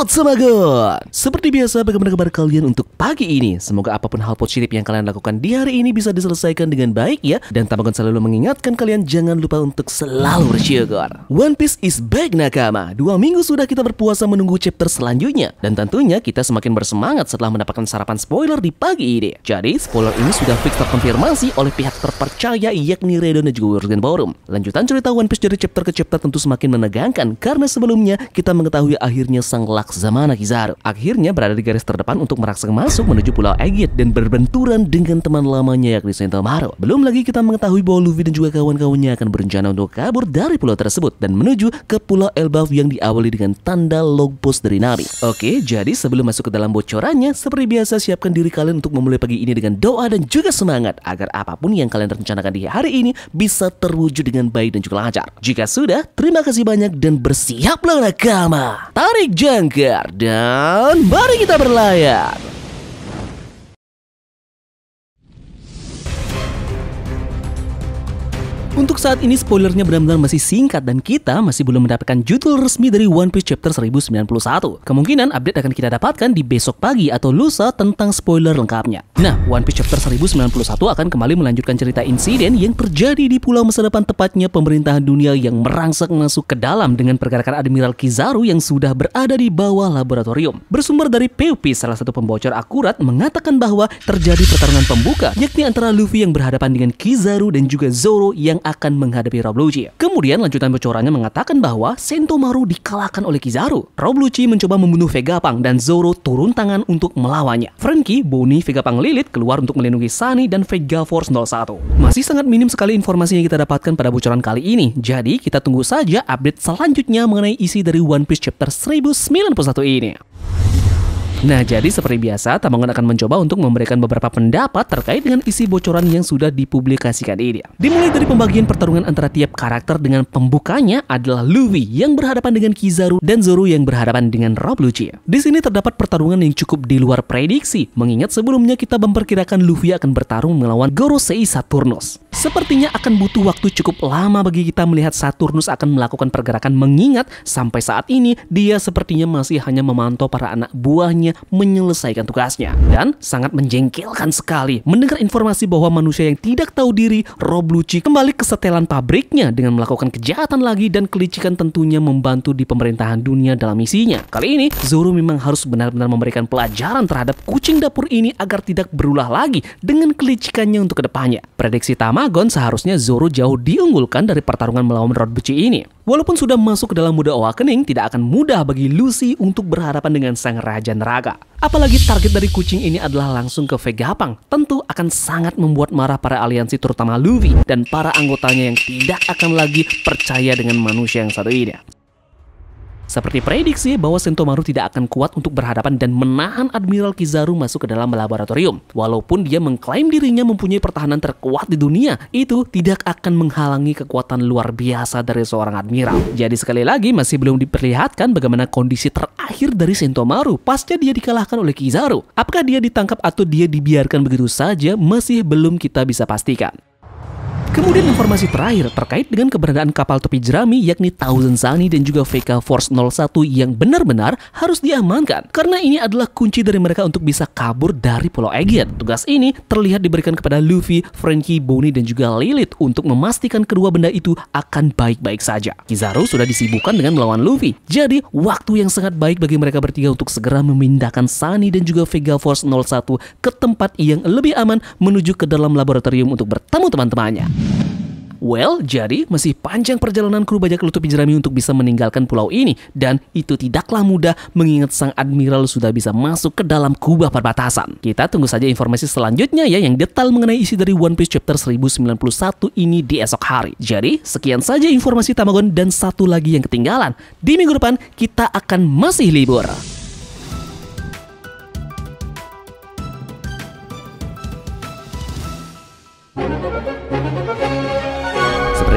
Semoga sama good? Seperti biasa bagaimana kabar kalian untuk pagi ini? Semoga apapun hal positif yang kalian lakukan di hari ini bisa diselesaikan dengan baik ya Dan tambahkan selalu mengingatkan kalian jangan lupa untuk selalu bersyukur One Piece is back nakama Dua minggu sudah kita berpuasa menunggu chapter selanjutnya Dan tentunya kita semakin bersemangat setelah mendapatkan sarapan spoiler di pagi ini Jadi spoiler ini sudah fix terkonfirmasi oleh pihak terpercaya yakni Redon dan juga Worgen Forum Lanjutan cerita One Piece dari chapter ke chapter tentu semakin menegangkan Karena sebelumnya kita mengetahui akhirnya sang Laks Laksamana Kizaru. Akhirnya berada di garis terdepan untuk merangsang masuk menuju Pulau Egit dan berbenturan dengan teman lamanya yakni Sentomaru. Belum lagi kita mengetahui bahwa Luffy dan juga kawan-kawannya akan berencana untuk kabur dari pulau tersebut dan menuju ke Pulau Elbaf yang diawali dengan tanda logpost dari Nami. Oke, jadi sebelum masuk ke dalam bocorannya, seperti biasa siapkan diri kalian untuk memulai pagi ini dengan doa dan juga semangat agar apapun yang kalian rencanakan di hari ini bisa terwujud dengan baik dan juga lancar. Jika sudah, terima kasih banyak dan bersiaplah nakama. Tarik jangka segar dan mari kita berlayar. Untuk saat ini spoilernya benar-benar masih singkat dan kita masih belum mendapatkan judul resmi dari One Piece Chapter 1091. Kemungkinan update akan kita dapatkan di besok pagi atau lusa tentang spoiler lengkapnya. Nah, One Piece Chapter 1091 akan kembali melanjutkan cerita insiden yang terjadi di pulau masa depan tepatnya pemerintahan dunia yang merangsak masuk ke dalam dengan pergerakan Admiral Kizaru yang sudah berada di bawah laboratorium. Bersumber dari PUP, salah satu pembocor akurat mengatakan bahwa terjadi pertarungan pembuka yakni antara Luffy yang berhadapan dengan Kizaru dan juga Zoro yang yang akan menghadapi Rob Lucci. Kemudian lanjutan bocorannya mengatakan bahwa Sentomaru dikalahkan oleh Kizaru. Rob Lucci mencoba membunuh Vegapunk dan Zoro turun tangan untuk melawannya. Frankie, Bonnie, Vegapunk Lilith keluar untuk melindungi Sunny dan Vega Force 01. Masih sangat minim sekali informasi yang kita dapatkan pada bocoran kali ini. Jadi kita tunggu saja update selanjutnya mengenai isi dari One Piece chapter 1091 ini. Nah, jadi seperti biasa, tamongan akan mencoba untuk memberikan beberapa pendapat terkait dengan isi bocoran yang sudah dipublikasikan ini. Dimulai dari pembagian pertarungan antara tiap karakter dengan pembukanya adalah Luffy yang berhadapan dengan Kizaru dan Zoro yang berhadapan dengan Rob Lucci. Di sini terdapat pertarungan yang cukup di luar prediksi, mengingat sebelumnya kita memperkirakan Luffy akan bertarung melawan Gorosei Saturnus. Sepertinya akan butuh waktu cukup lama bagi kita melihat Saturnus akan melakukan pergerakan mengingat sampai saat ini dia sepertinya masih hanya memantau para anak buahnya lainnya menyelesaikan tugasnya. Dan sangat menjengkelkan sekali mendengar informasi bahwa manusia yang tidak tahu diri, Rob Lucci kembali ke setelan pabriknya dengan melakukan kejahatan lagi dan kelicikan tentunya membantu di pemerintahan dunia dalam misinya. Kali ini, Zoro memang harus benar-benar memberikan pelajaran terhadap kucing dapur ini agar tidak berulah lagi dengan kelicikannya untuk kedepannya. Prediksi Tamagon seharusnya Zoro jauh diunggulkan dari pertarungan melawan Rob Lucci ini. Walaupun sudah masuk ke dalam muda awakening, tidak akan mudah bagi Lucy untuk berhadapan dengan sang raja neraka. Apalagi target dari kucing ini adalah langsung ke Vega Pang. tentu akan sangat membuat marah para aliansi terutama Luffy dan para anggotanya yang tidak akan lagi percaya dengan manusia yang satu ini. Seperti prediksi bahwa Sentomaru tidak akan kuat untuk berhadapan dan menahan Admiral Kizaru masuk ke dalam laboratorium. Walaupun dia mengklaim dirinya mempunyai pertahanan terkuat di dunia, itu tidak akan menghalangi kekuatan luar biasa dari seorang admiral. Jadi sekali lagi masih belum diperlihatkan bagaimana kondisi terakhir dari Sentomaru pasca dia dikalahkan oleh Kizaru. Apakah dia ditangkap atau dia dibiarkan begitu saja masih belum kita bisa pastikan. Kemudian informasi terakhir terkait dengan keberadaan kapal tepi jerami yakni Thousand Sunny dan juga VK Force 01 yang benar-benar harus diamankan karena ini adalah kunci dari mereka untuk bisa kabur dari Pulau Aegean. Tugas ini terlihat diberikan kepada Luffy, Frankie, Bonnie dan juga Lilith untuk memastikan kedua benda itu akan baik-baik saja. Kizaru sudah disibukkan dengan melawan Luffy. Jadi waktu yang sangat baik bagi mereka bertiga untuk segera memindahkan Sunny dan juga Vega Force 01 ke tempat yang lebih aman menuju ke dalam laboratorium untuk bertemu teman-temannya. Well, jadi masih panjang perjalanan kru bajak Lutut Jerami untuk bisa meninggalkan pulau ini dan itu tidaklah mudah mengingat sang admiral sudah bisa masuk ke dalam kubah perbatasan. Kita tunggu saja informasi selanjutnya ya yang detail mengenai isi dari One Piece chapter 1091 ini di esok hari. Jadi, sekian saja informasi Tamagon dan satu lagi yang ketinggalan. Di minggu depan kita akan masih libur.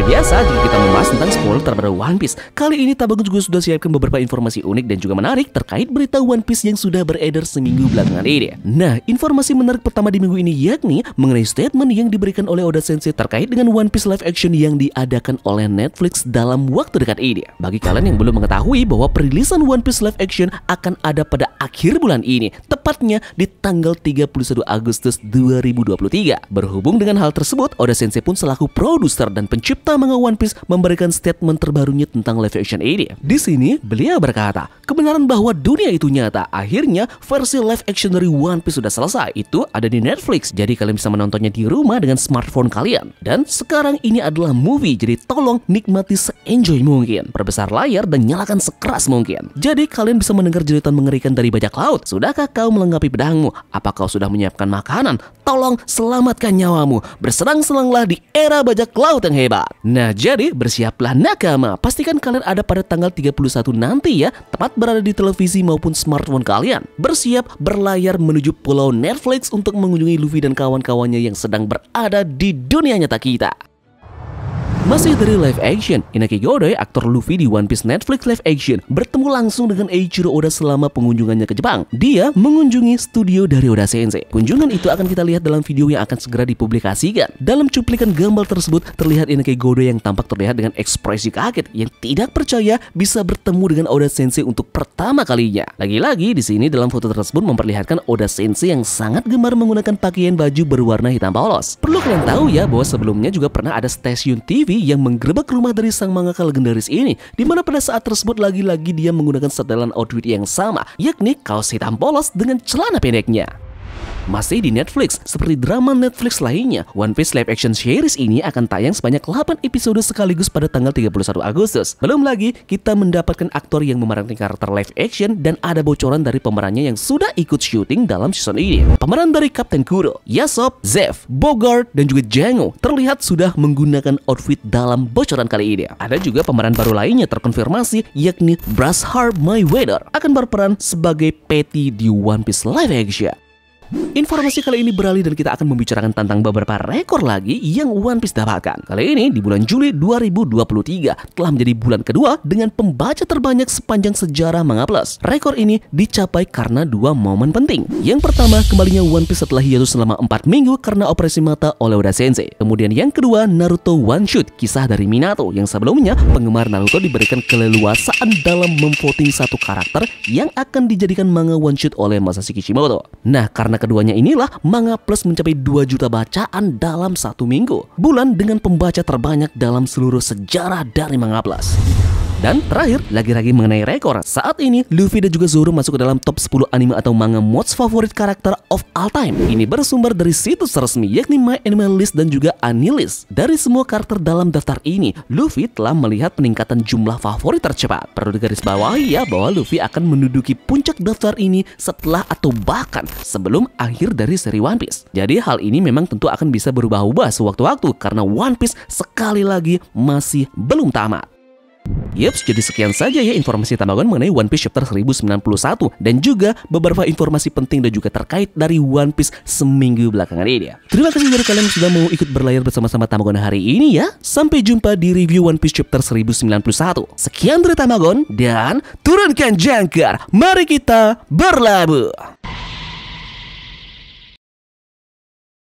Seperti biasa, jika kita membahas tentang spoiler terbaru One Piece, kali ini Tabang juga sudah siapkan beberapa informasi unik dan juga menarik terkait berita One Piece yang sudah beredar seminggu belakangan ini. Nah, informasi menarik pertama di minggu ini yakni mengenai statement yang diberikan oleh Oda Sensei terkait dengan One Piece live action yang diadakan oleh Netflix dalam waktu dekat ini. Bagi kalian yang belum mengetahui bahwa perilisan One Piece live action akan ada pada akhir bulan ini, tepatnya di tanggal 31 Agustus 2023. Berhubung dengan hal tersebut, Oda Sensei pun selaku produser dan pencipta serta manga One Piece memberikan statement terbarunya tentang live action ini. Di sini, beliau berkata, kebenaran bahwa dunia itu nyata, akhirnya versi live action dari One Piece sudah selesai. Itu ada di Netflix, jadi kalian bisa menontonnya di rumah dengan smartphone kalian. Dan sekarang ini adalah movie, jadi tolong nikmati se-enjoy mungkin. Perbesar layar dan nyalakan sekeras mungkin. Jadi kalian bisa mendengar jeritan mengerikan dari bajak laut. Sudahkah kau melengkapi pedangmu? Apakah kau sudah menyiapkan makanan? Tolong selamatkan nyawamu. Berserang-seranglah di era bajak laut yang hebat. Nah, jadi bersiaplah nakama. Pastikan kalian ada pada tanggal 31 nanti ya, tepat berada di televisi maupun smartphone kalian. Bersiap berlayar menuju pulau Netflix untuk mengunjungi Luffy dan kawan-kawannya yang sedang berada di dunia nyata kita. Masih dari live action, Inaki Godoy, aktor Luffy di One Piece Netflix live action, bertemu langsung dengan Eiichiro Oda selama pengunjungannya ke Jepang. Dia mengunjungi studio dari Oda Sensei. Kunjungan itu akan kita lihat dalam video yang akan segera dipublikasikan. Dalam cuplikan gambar tersebut, terlihat Inaki Godoy yang tampak terlihat dengan ekspresi kaget yang tidak percaya bisa bertemu dengan Oda Sensei untuk pertama kalinya. Lagi-lagi, di sini dalam foto tersebut memperlihatkan Oda Sensei yang sangat gemar menggunakan pakaian baju berwarna hitam polos. Perlu kalian tahu ya bahwa sebelumnya juga pernah ada stasiun TV yang menggerebek rumah dari sang mangaka legendaris ini, di mana pada saat tersebut lagi-lagi dia menggunakan setelan outfit yang sama, yakni kaos hitam polos dengan celana pendeknya. Masih di Netflix, seperti drama Netflix lainnya, One Piece live action series ini akan tayang sebanyak 8 episode sekaligus pada tanggal 31 Agustus. Belum lagi, kita mendapatkan aktor yang memerankan karakter live action dan ada bocoran dari pemerannya yang sudah ikut syuting dalam season ini. Pemeran dari Captain Kuro, Yasop, Zev, Bogart, dan juga Jango terlihat sudah menggunakan outfit dalam bocoran kali ini. Ada juga pemeran baru lainnya terkonfirmasi, yakni Brass Harp My Weather akan berperan sebagai Patty di One Piece live action. Informasi kali ini beralih dan kita akan membicarakan tentang beberapa rekor lagi yang One Piece dapatkan. Kali ini di bulan Juli 2023 telah menjadi bulan kedua dengan pembaca terbanyak sepanjang sejarah manga plus. Rekor ini dicapai karena dua momen penting. Yang pertama, kembalinya One Piece setelah hiatus selama 4 minggu karena operasi mata oleh Oda Sensei. Kemudian yang kedua, Naruto One Shoot, kisah dari Minato yang sebelumnya penggemar Naruto diberikan keleluasaan dalam memvoting satu karakter yang akan dijadikan manga One Shoot oleh Masashi Kishimoto. Nah, karena keduanya inilah manga plus mencapai 2 juta bacaan dalam satu minggu. Bulan dengan pembaca terbanyak dalam seluruh sejarah dari manga plus. Dan terakhir, lagi-lagi mengenai rekor. Saat ini, Luffy dan juga Zoro masuk ke dalam top 10 anime atau manga mods favorit karakter of all time. Ini bersumber dari situs resmi yakni My Anime List dan juga Anilist. Dari semua karakter dalam daftar ini, Luffy telah melihat peningkatan jumlah favorit tercepat. Perlu digarisbawahi ya bahwa Luffy akan menduduki puncak daftar ini setelah atau bahkan sebelum akhir dari seri One Piece. Jadi hal ini memang tentu akan bisa berubah-ubah sewaktu-waktu karena One Piece sekali lagi masih belum tamat. Yups, jadi sekian saja ya informasi tambahan mengenai One Piece chapter 1091 dan juga beberapa informasi penting dan juga terkait dari One Piece seminggu belakangan ini ya. Terima kasih dari kalian sudah mau ikut berlayar bersama-sama Tamagon hari ini ya. Sampai jumpa di review One Piece chapter 1091. Sekian dari Tamagon dan turunkan jangkar. Mari kita berlabuh.